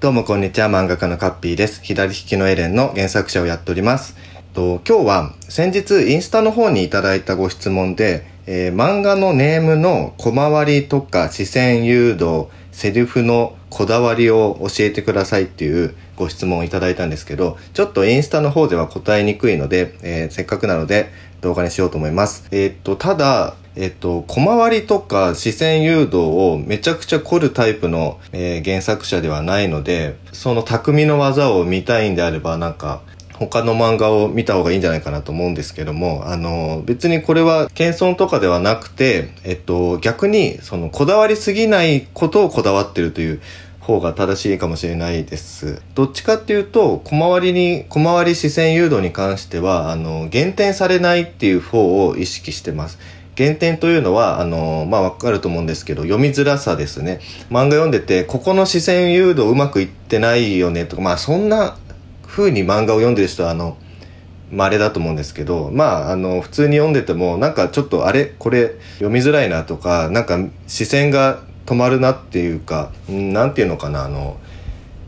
どうもこんにちは、漫画家のカッピーです。左利きのエレンの原作者をやっております。と今日は先日インスタの方にいただいたご質問で、えー、漫画のネームの小回りとか視線誘導、セリフのこだわりを教えてくださいっていうご質問をいただいたんですけど、ちょっとインスタの方では答えにくいので、えー、せっかくなので動画にしようと思います。えー、っと、ただ、えっと、小回りとか視線誘導をめちゃくちゃ凝るタイプの、えー、原作者ではないので、その匠の技を見たいんであれば、なんか、他の漫画を見た方がいいんじゃないかなと思うんですけども、あの、別にこれは謙遜とかではなくて、えっと、逆に、その、こだわりすぎないことをこだわってるという方が正しいかもしれないです。どっちかっていうと、小回りに、小回り視線誘導に関しては、あの、減点されないっていう方を意識してます。減点というのは、あのー、まあ、わかると思うんですけど、読みづらさですね。漫画読んでて、ここの視線誘導うまくいってないよねとか、まあ、そんな風に漫画を読んでる人は、あの、まあ、あれだと思うんですけど、まあ、あの、普通に読んでても、なんかちょっと、あれこれ、読みづらいなとか、なんか、視線が止まるなっていうか、なんていうのかな、あの、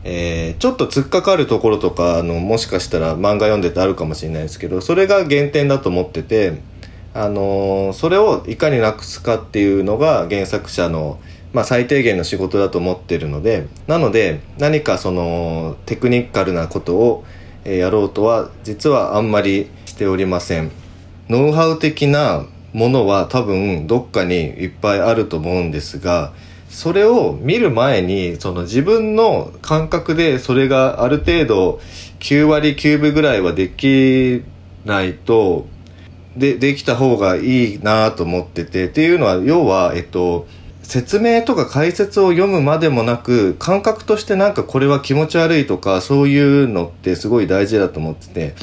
えー、ちょっと突っかかるところとか、あの、もしかしたら漫画読んでてあるかもしれないですけど、それが原点だと思ってて、あのそれをいかになくすかっていうのが原作者の、まあ、最低限の仕事だと思ってるのでなので何かそのテクニカルなことをやろうとは実はあんまりしておりません。ノウハウ的なものは多分どっかにいっぱいあると思うんですがそれを見る前にその自分の感覚でそれがある程度9割9分ぐらいはできないとでできた方がいいなと思っててっていうのは要は、えっと、説明とか解説を読むまでもなく感覚としてなんかこれは気持ち悪いとかそういうのってすごい大事だと思ってて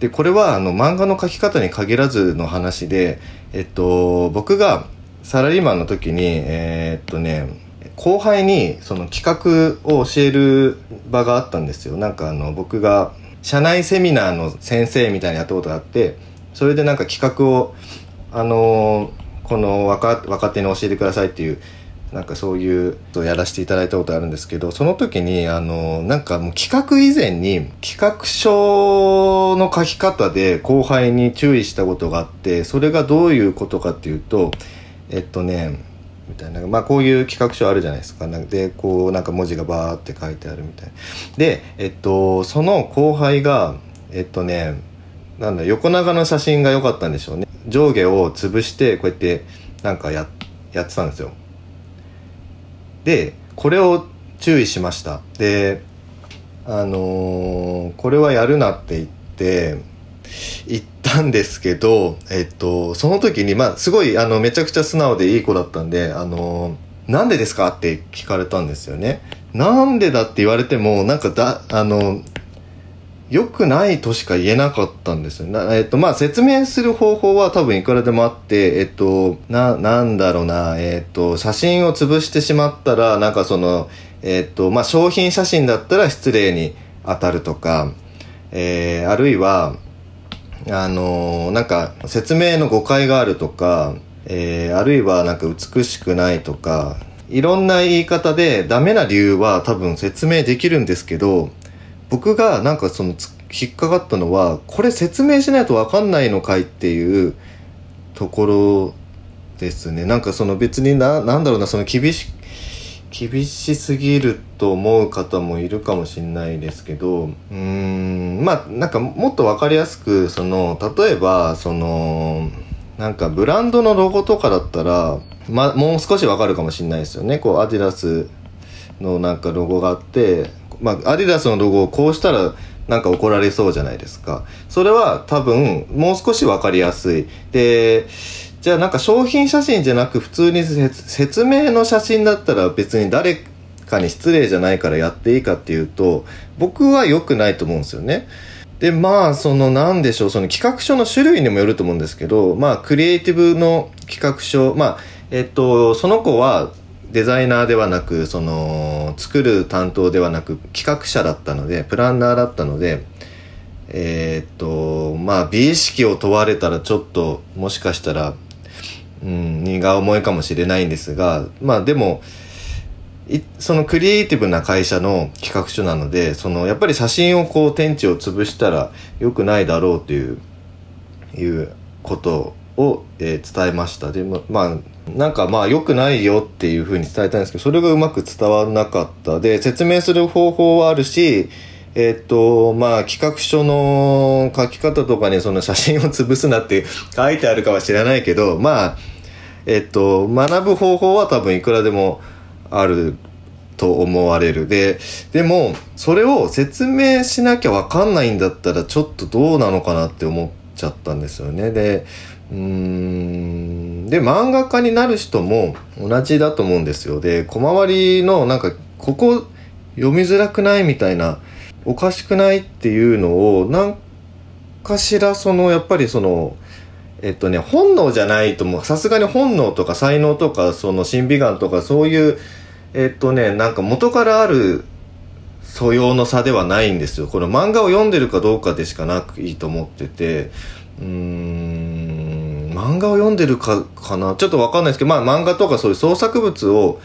でこれはあの漫画の描き方に限らずの話で、えっと、僕がサラリーマンの時にえー、っとね後輩にその企画を教える場があったんですよなんかあの僕が社内セミナーの先生みたいにやったことがあってそれでなんか企画を、あのー、この若若手に教えてくださいっていうなんかそういうとやらせていただいたことあるんですけど、その時に、あの、なんかもう企画以前に企画書の書き方で後輩に注意したことがあって、それがどういうことかっていうと、えっとね、みたいな、まあこういう企画書あるじゃないですか。で、こうなんか文字がバーって書いてあるみたいな。で、えっと、その後輩が、えっとね、なんだ、横長の写真が良かったんでしょうね。上下を潰して、こうやって、なんかや、やってたんですよ。で、これを注意しました。で、あのー、これはやるなって言って、言ったんですけど、えっと、その時に、まあ、すごい、あの、めちゃくちゃ素直でいい子だったんで、あのー、なんでですかって聞かれたんですよね。なんでだって言われても、なんかだ、あの、良くないとしか言えなかったんですよ。なえっと、まあ、説明する方法は多分いくらでもあって、えっと、な、なんだろうな、えっと、写真を潰してしまったら、なんかその、えっと、まあ、商品写真だったら失礼に当たるとか、えー、あるいは、あのー、なんか、説明の誤解があるとか、えー、あるいはなんか美しくないとか、いろんな言い方でダメな理由は多分説明できるんですけど、僕がなんかその引っかかったのはこれ説明しないと分かんないのかいっていうところですねなんかその別にななんだろうなその厳し厳しすぎると思う方もいるかもしれないですけどうんまあなんかもっと分かりやすくその例えばそのなんかブランドのロゴとかだったら、ま、もう少し分かるかもしれないですよねこうアディダスのなんかロゴがあってまあ、アディダスのロゴをこうしたらなんか怒られそうじゃないですか。それは多分もう少しわかりやすい。で、じゃあなんか商品写真じゃなく普通に説明の写真だったら別に誰かに失礼じゃないからやっていいかっていうと、僕は良くないと思うんですよね。で、まあ、その、なんでしょう、その企画書の種類にもよると思うんですけど、まあ、クリエイティブの企画書、まあ、えっと、その子はデザイナーではなくその作る担当ではなく企画者だったのでプランナーだったのでえー、っとまあ美意識を問われたらちょっともしかしたら、うん、荷が重いかもしれないんですがまあでもそのクリエイティブな会社の企画書なのでそのやっぱり写真をこう天地を潰したら良くないだろうといういうことを、えー、伝えました。でまあなんかまあ良くないよっていうふうに伝えたいんですけど、それがうまく伝わらなかったで、説明する方法はあるし、えっと、まあ企画書の書き方とかにその写真を潰すなって書いてあるかは知らないけど、まあ、えっと、学ぶ方法は多分いくらでもあると思われる。で、でも、それを説明しなきゃわかんないんだったらちょっとどうなのかなって思っちゃったんですよね。で、うーん、で漫画家になる人も同じだと思うんですよで小回りのなんかここ読みづらくないみたいなおかしくないっていうのを何かしらそのやっぱりそのえっとね本能じゃないともうさすがに本能とか才能とかその審美眼とかそういうえっとねなんか元からある素養の差ではないんですよこの漫画を読んでるかどうかでしかなくいいと思っててうーん漫画を読んでるかかなちょっと分かんないですけど、まあ、漫画とかそういう創作物を、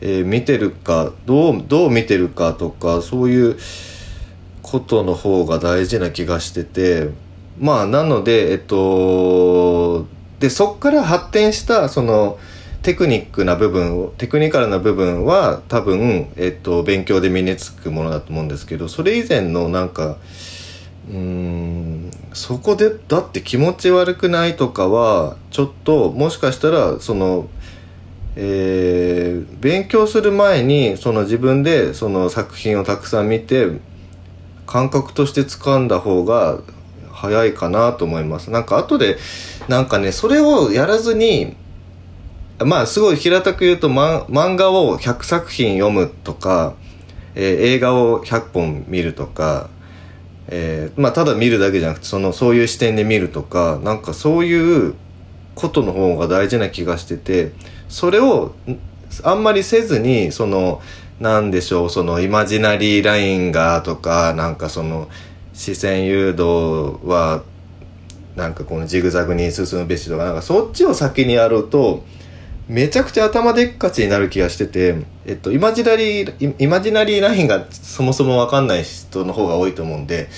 えー、見てるかどうどう見てるかとかそういうことの方が大事な気がしててまあなのでえっとでそっから発展したそのテクニックな部分テクニカルな部分は多分、えっと、勉強で身につくものだと思うんですけどそれ以前のなんかうんそこでだって気持ち悪くないとかはちょっともしかしたらそのえー、勉強する前にその自分でその作品をたくさん見て感覚として掴んだ方が早いかなと思います。なんか後でなんかねそれをやらずにまあすごい平たく言うと、ま、漫画を100作品読むとか、えー、映画を100本見るとかえー、まあ、ただ見るだけじゃなくてそのそういう視点で見るとかなんかそういうことの方が大事な気がしててそれをあんまりせずにその何でしょうそのイマジナリーラインがとかなんかその視線誘導はなんかこのジグザグに進むべしとかなんかそっちを先にやるとめちゃくちゃ頭でっかちになる気がしてて、えっと、イマジナリー、イマジナリーラインがそもそもわかんない人の方が多いと思うんで、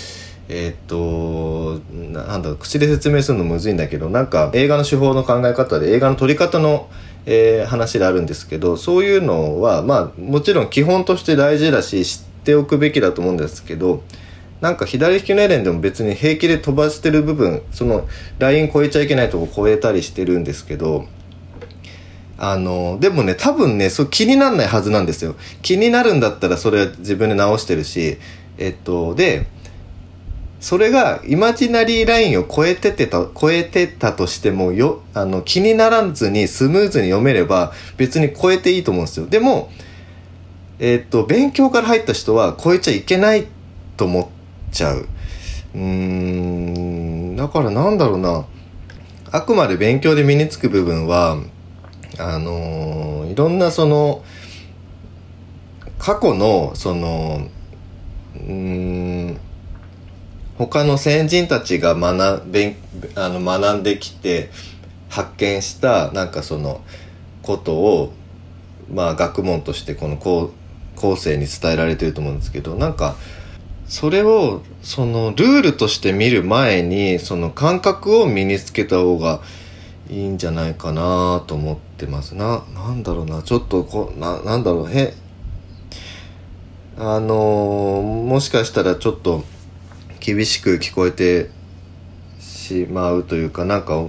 えっと、なんだ、口で説明するのむずいんだけど、なんか映画の手法の考え方で映画の撮り方の、えー、話であるんですけど、そういうのは、まあ、もちろん基本として大事だし、知っておくべきだと思うんですけど、なんか左利きのエレンでも別に平気で飛ばしてる部分、そのライン超えちゃいけないとこ超えたりしてるんですけど、あの、でもね、多分ね、そう気になんないはずなんですよ。気になるんだったらそれは自分で直してるし、えっと、で、それがイマジナリーラインを超えててた、超えてたとしてもよ、あの、気にならずにスムーズに読めれば別に超えていいと思うんですよ。でも、えっと、勉強から入った人は超えちゃいけないと思っちゃう。うーん、だからなんだろうな。あくまで勉強で身につく部分は、あのいろんなその過去のそのうん他の先人たちが学べあの学んできて発見したなんかそのことをまあ学問としてこの後後世に伝えられてると思うんですけどなんかそれをそのルールとして見る前にその感覚を身につけた方がいいいいんじゃないかなと思ってますな。なんだろうな、ちょっとこ、な、なんだろう、へ、あのー、もしかしたらちょっと厳しく聞こえてしまうというか、なんか、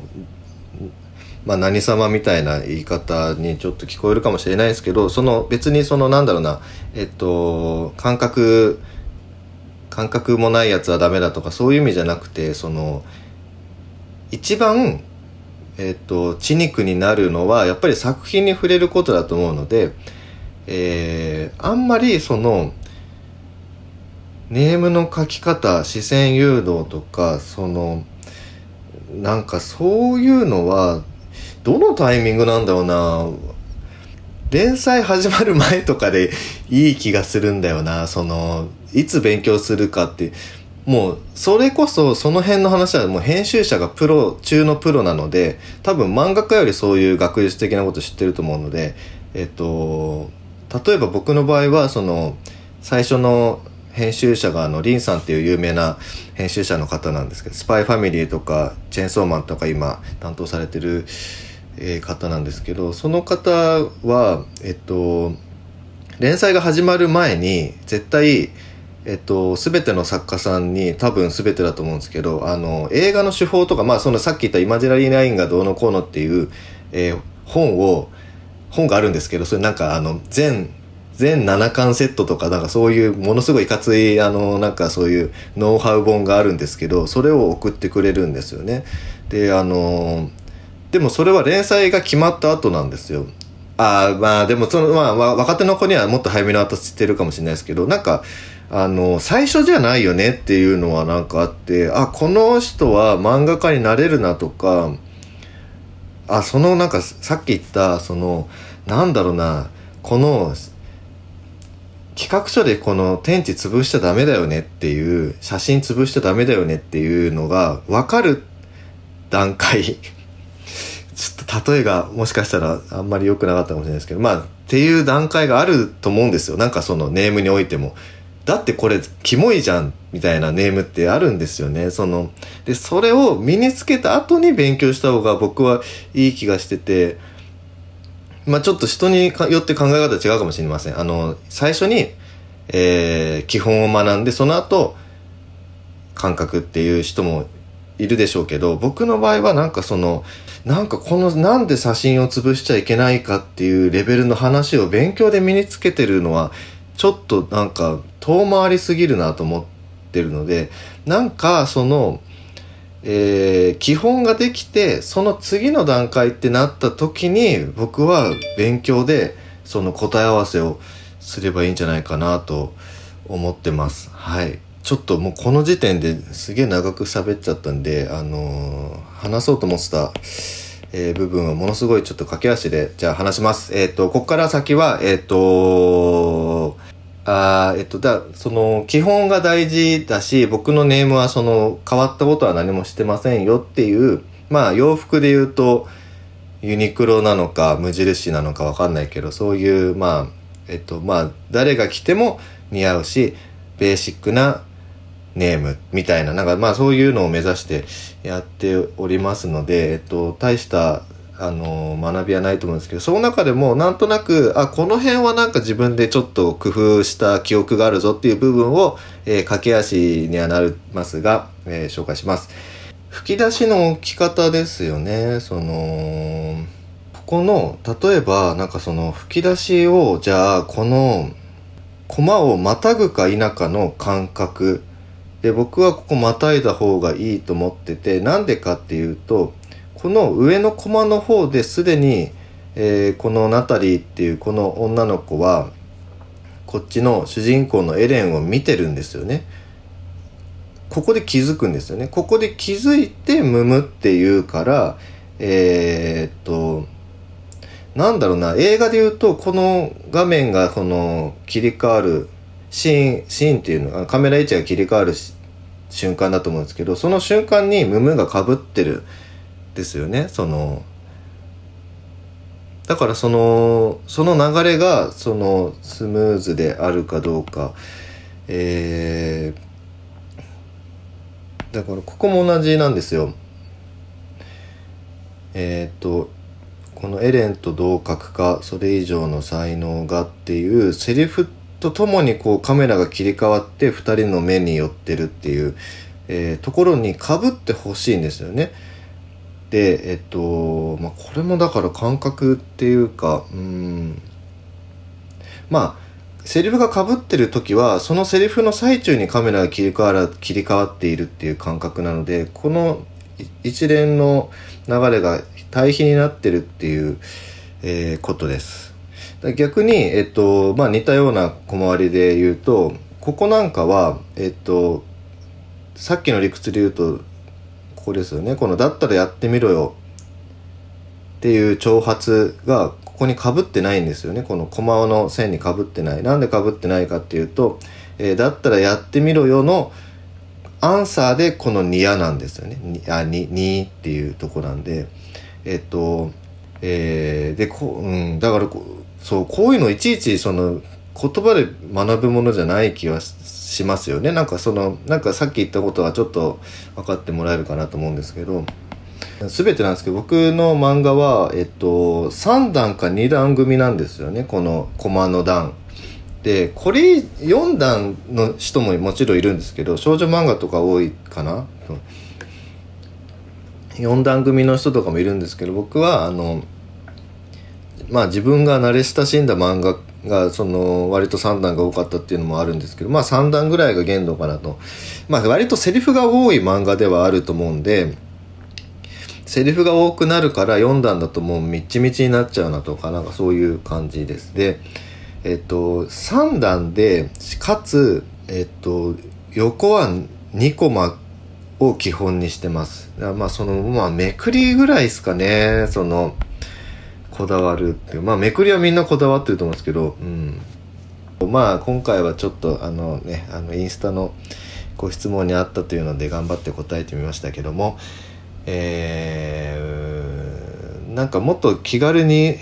まあ何様みたいな言い方にちょっと聞こえるかもしれないですけど、その別にそのなんだろうな、えっと、感覚、感覚もないやつはダメだとかそういう意味じゃなくて、その、一番えっと、血肉になるのはやっぱり作品に触れることだと思うので、えー、あんまりそのネームの書き方視線誘導とかそのなんかそういうのはどのタイミングなんだろうな連載始まる前とかでいい気がするんだよなそのいつ勉強するかってもうそれこそその辺の話はもう編集者がプロ中のプロなので多分漫画家よりそういう学術的なこと知ってると思うのでえっと例えば僕の場合はその最初の編集者があのリンさんっていう有名な編集者の方なんですけど「スパイファミリー」とか「チェンソーマン」とか今担当されてる、え方なんですけどその方はえっと連載が始まる前に絶対えっと、全ての作家さんに多分全てだと思うんですけどあの映画の手法とか、まあ、そのさっき言った「イマジナリーラインがどうのこうの」っていう、えー、本を本があるんですけどそれなんかあの全全7巻セットとかなんかそういうものすごいいかついあのなんかそういうノウハウ本があるんですけどそれを送ってくれるんですよね。であのでもそれは連載が決まった後なんですよ。あまあでもその、まあ、若手の子にはもっと早めの後してるかもしれないですけどなんかあの、最初じゃないよねっていうのはなんかあって、あ、この人は漫画家になれるなとか、あ、そのなんかさっき言った、その、なんだろうな、この、企画書でこの天地潰しちゃダメだよねっていう、写真潰しちゃダメだよねっていうのがわかる段階。ちょっと例えがもしかしたらあんまり良くなかったかもしれないですけど、まあ、っていう段階があると思うんですよ。なんかそのネームにおいても。だってこれキモいじゃんみたいなネームってあるんですよね。その、で、それを身につけた後に勉強した方が僕はいい気がしてて、まあちょっと人によって考え方違うかもしれません。あの、最初に、えー、基本を学んで、その後、感覚っていう人もいるでしょうけど、僕の場合はなんかその、なんかこのなんで写真を潰しちゃいけないかっていうレベルの話を勉強で身につけてるのは、ちょっとなんか遠回りすぎるなと思ってるのでなんかその、えー、基本ができてその次の段階ってなった時に僕は勉強でその答え合わせをすればいいんじゃないかなと思ってます。はいちょっともうこの時点ですげえ長く喋っちゃったんで、あのー、話そうと思ってた、えー、部分はものすごいちょっと駆け足で、じゃあ話します。えっ、ー、と、こっから先は、えっ、とあえっと、だ、その、基本が大事だし、僕のネームはその、変わったことは何もしてませんよっていう、まあ、洋服で言うと、ユニクロなのか、無印なのかわかんないけど、そういう、まあ、えっと、まあ、誰が着ても似合うし、ベーシックなネームみたいな、なんかまあそういうのを目指してやっておりますので、えっと、大したあの学びはないと思うんですけどその中でもなんとなくあこの辺はなんか自分でちょっと工夫した記憶があるぞっていう部分を、えー、駆け足にはなりますが、えー、紹介します吹き出しの置き方ですよねそのここの例えばなんかその吹き出しをじゃあこの駒をまたぐか否かの感覚で僕はここまたいだ方がいいと思っててなんでかっていうとこの上のコマの方ですでに、えー、このナタリーっていうこの女の子はこっちの主人公のエレンを見てるんですよね。ここで気づくんですよね。ここで気づいてムムって言うから、えー、っと、なんだろうな、映画で言うと、この画面がこの切り替わるシーン、シーンっていうの、カメラ位置が切り替わる瞬間だと思うんですけど、その瞬間にムムが被ってるですよねそのだからそのその流れがそのスムーズであるかどうか、えー、だからここも同じなんですよ。えっ、ー、とこの「エレンと同格かそれ以上の才能が」っていうセリフとともにこうカメラが切り替わって2人の目に寄ってるっていう、えー、ところにかぶってほしいんですよね。でえっと、まあ、これもだから感覚っていうかうんまあセリフがかぶってる時はそのセリフの最中にカメラが切り替わ切り替わっているっていう感覚なのでこの一連の流れが対比になってるっていう、えー、ことです。逆に、えっとまあ、似たような小回りで言うとここなんかは、えっと、さっきの理屈で言うとこですよね。このだったらやってみろよっていう挑発がここにかぶってないんですよね。このコマの線にかぶってない。なんでかぶってないかっていうと、えー、だったらやってみろよのアンサーでこのニや」なんですよね。に、あ、に、にっていうとこなんで、えっと、えー、で、こう、うん、だからこう、そう、こういうのいちいち、その、言葉で学ぶものじゃない気はしますよねなんかそのなんかさっき言ったことはちょっと分かってもらえるかなと思うんですけど全てなんですけど僕の漫画は、えっと、3段か2段組なんですよねこのコマの段。でこれ4段の人ももちろんいるんですけど少女漫画とか多いかな4段組の人とかもいるんですけど僕はあのまあ自分が慣れ親しんだ漫画がその割と3段が多かったっていうのもあるんですけどまあ3段ぐらいが限度かなとまあ割とセリフが多い漫画ではあると思うんでセリフが多くなるから4段だともうみっちみちになっちゃうなとかなんかそういう感じですでえっと3段でかつえっと横は2コマを基本にしてますまあそのまあめくりぐらいですかねそのこだわるっていうまあめくりはみんなこだわってると思うんですけど、うん、まあ今回はちょっとあのねあのインスタのご質問にあったというので頑張って答えてみましたけどもえー、なんかもっと気軽に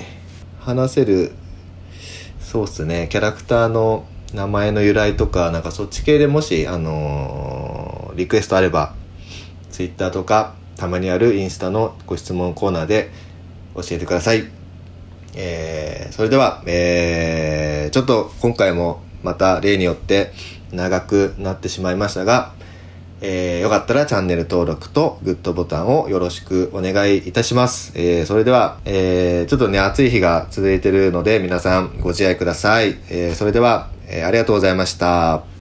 話せるそうっすねキャラクターの名前の由来とかなんかそっち系でもしあのー、リクエストあれば Twitter とかたまにあるインスタのご質問コーナーで教えてください。えー、それでは、えー、ちょっと今回もまた例によって長くなってしまいましたが、えー、よかったらチャンネル登録とグッドボタンをよろしくお願いいたします。えー、それでは、えー、ちょっとね、暑い日が続いてるので皆さんご自愛ください。えー、それでは、えー、ありがとうございました。